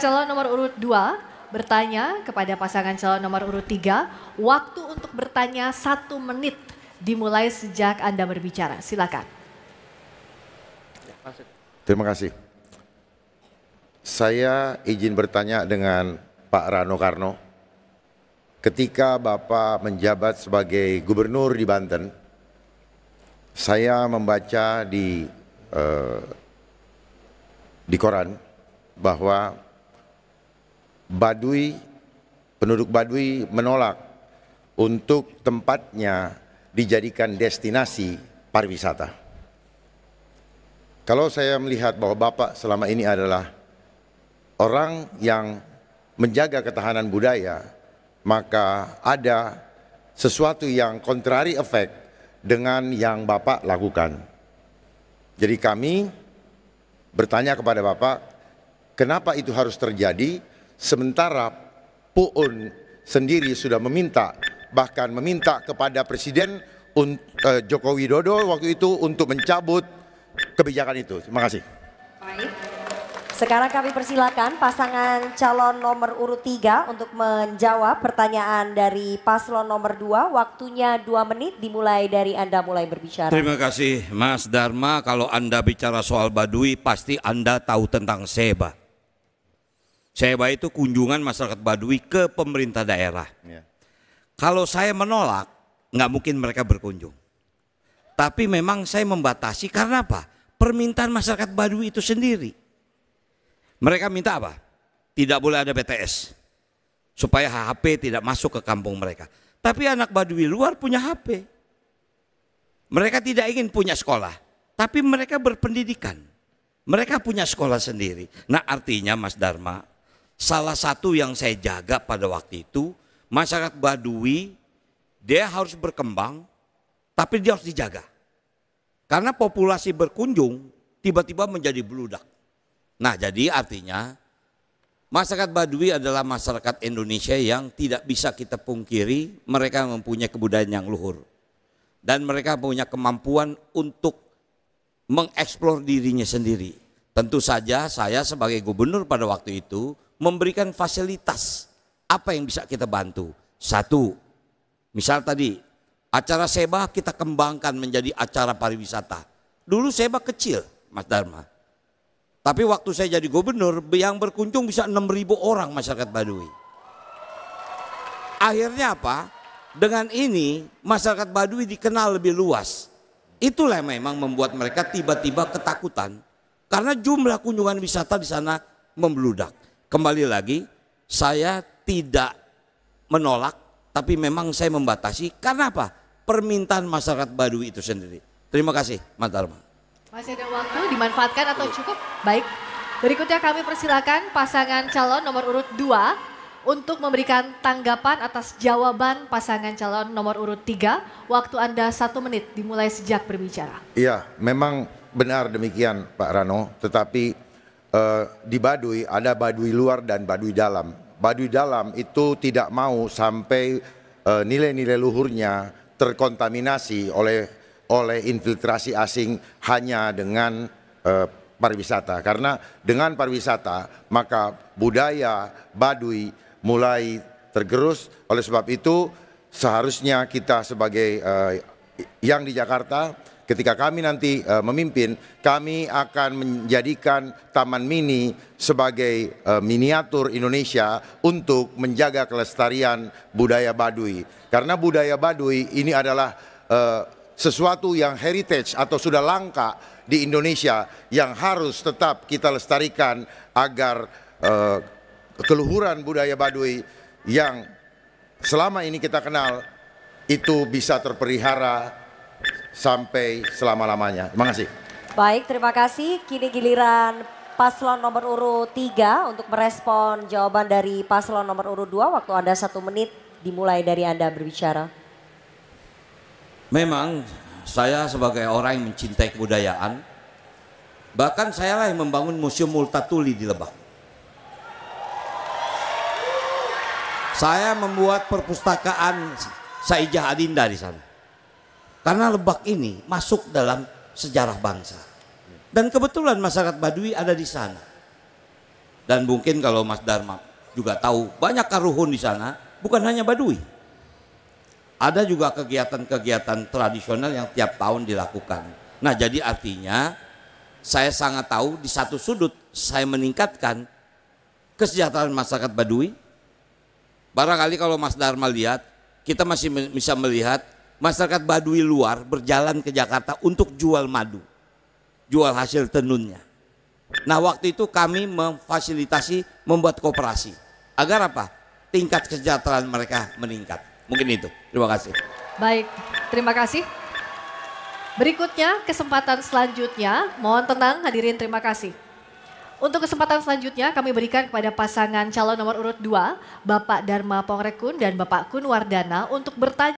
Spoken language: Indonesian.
Calon nomor urut 2 bertanya kepada pasangan calon nomor urut 3, waktu untuk bertanya satu menit dimulai sejak Anda berbicara. Silakan. Terima kasih. Saya izin bertanya dengan Pak Rano Karno. Ketika Bapak menjabat sebagai gubernur di Banten, saya membaca di eh, di koran bahwa Badui, penduduk Badui menolak untuk tempatnya dijadikan destinasi pariwisata. Kalau saya melihat bahwa Bapak selama ini adalah orang yang menjaga ketahanan budaya, maka ada sesuatu yang kontrari efek dengan yang Bapak lakukan. Jadi kami bertanya kepada Bapak, kenapa itu harus terjadi Sementara Puun sendiri sudah meminta, bahkan meminta kepada Presiden eh, Joko Widodo waktu itu untuk mencabut kebijakan itu. Terima kasih. Baik. Sekarang kami persilakan pasangan calon nomor urut 3 untuk menjawab pertanyaan dari paslon nomor 2. Waktunya 2 menit dimulai dari Anda mulai berbicara. Terima kasih Mas Dharma. Kalau Anda bicara soal Badui pasti Anda tahu tentang Seba. Sewa itu kunjungan masyarakat Badui ke pemerintah daerah. Ya. Kalau saya menolak, nggak mungkin mereka berkunjung. Tapi memang saya membatasi karena apa? Permintaan masyarakat Badui itu sendiri. Mereka minta apa? Tidak boleh ada BTS. Supaya HP tidak masuk ke kampung mereka. Tapi anak Badui luar punya HP. Mereka tidak ingin punya sekolah. Tapi mereka berpendidikan. Mereka punya sekolah sendiri. Nah artinya Mas Dharma, Salah satu yang saya jaga pada waktu itu, masyarakat Badui dia harus berkembang, tapi dia harus dijaga. Karena populasi berkunjung tiba-tiba menjadi beludak. Nah, jadi artinya masyarakat Badui adalah masyarakat Indonesia yang tidak bisa kita pungkiri, mereka mempunyai kebudayaan yang luhur. Dan mereka punya kemampuan untuk mengeksplor dirinya sendiri. Tentu saja saya sebagai gubernur pada waktu itu memberikan fasilitas apa yang bisa kita bantu. Satu, misal tadi acara Seba kita kembangkan menjadi acara pariwisata. Dulu Seba kecil, Mas Dharma. Tapi waktu saya jadi gubernur, yang berkunjung bisa 6.000 orang masyarakat Baduy. Akhirnya apa? Dengan ini masyarakat Baduy dikenal lebih luas. Itulah memang membuat mereka tiba-tiba ketakutan karena jumlah kunjungan wisata di sana membludak kembali lagi saya tidak menolak tapi memang saya membatasi karena apa? permintaan masyarakat Baduy itu sendiri. Terima kasih, Dharma Masih ada waktu dimanfaatkan atau iya. cukup? Baik. Berikutnya kami persilakan pasangan calon nomor urut 2 untuk memberikan tanggapan atas jawaban pasangan calon nomor urut 3. Waktu Anda satu menit dimulai sejak berbicara. Iya, memang benar demikian Pak Rano, tetapi uh, di Baduy ada Baduy luar dan Baduy dalam. Baduy dalam itu tidak mau sampai eh, nilai-nilai uh, luhurnya terkontaminasi oleh oleh infiltrasi asing hanya dengan uh, pariwisata. Karena dengan pariwisata maka budaya Baduy mulai tergerus. Oleh sebab itu seharusnya kita sebagai uh, yang di Jakarta ketika kami nanti uh, memimpin, kami akan menjadikan Taman Mini sebagai uh, miniatur Indonesia untuk menjaga kelestarian budaya Baduy. Karena budaya Baduy ini adalah uh, sesuatu yang heritage atau sudah langka di Indonesia yang harus tetap kita lestarikan agar uh, keluhuran budaya Baduy yang selama ini kita kenal itu bisa terperihara sampai selama-lamanya. Terima kasih. Baik, terima kasih. Kini giliran paslon nomor urut 3 untuk merespon jawaban dari paslon nomor urut 2. Waktu Anda satu menit dimulai dari Anda berbicara. Memang saya sebagai orang yang mencintai kebudayaan, bahkan saya yang membangun Museum Multatuli di Lebak. Saya membuat perpustakaan Saijah Adinda di sana. Karena lebak ini masuk dalam sejarah bangsa. Dan kebetulan masyarakat Badui ada di sana. Dan mungkin kalau Mas Dharma juga tahu banyak karuhun di sana, bukan hanya Badui. Ada juga kegiatan-kegiatan tradisional yang tiap tahun dilakukan. Nah, jadi artinya saya sangat tahu di satu sudut saya meningkatkan kesejahteraan masyarakat Badui. Barangkali kalau Mas Dharma lihat, kita masih bisa melihat masyarakat Baduy luar berjalan ke Jakarta untuk jual madu, jual hasil tenunnya. Nah waktu itu kami memfasilitasi membuat kooperasi agar apa? Tingkat kesejahteraan mereka meningkat. Mungkin itu. Terima kasih. Baik, terima kasih. Berikutnya kesempatan selanjutnya, mohon tenang hadirin terima kasih. Untuk kesempatan selanjutnya kami berikan kepada pasangan calon nomor urut 2, Bapak Dharma Pongrekun dan Bapak Kunwardana untuk bertanya